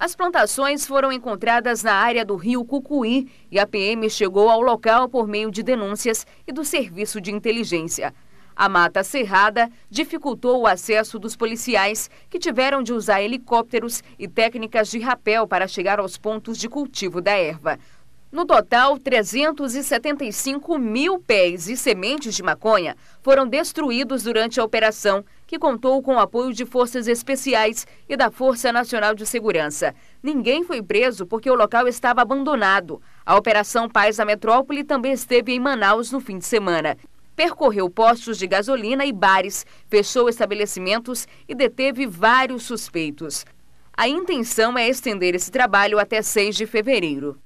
As plantações foram encontradas na área do rio Cucuí e a PM chegou ao local por meio de denúncias e do serviço de inteligência. A mata cerrada dificultou o acesso dos policiais, que tiveram de usar helicópteros e técnicas de rapel para chegar aos pontos de cultivo da erva. No total, 375 mil pés e sementes de maconha foram destruídos durante a operação, que contou com o apoio de forças especiais e da Força Nacional de Segurança. Ninguém foi preso porque o local estava abandonado. A Operação Paz da Metrópole também esteve em Manaus no fim de semana percorreu postos de gasolina e bares, fechou estabelecimentos e deteve vários suspeitos. A intenção é estender esse trabalho até 6 de fevereiro.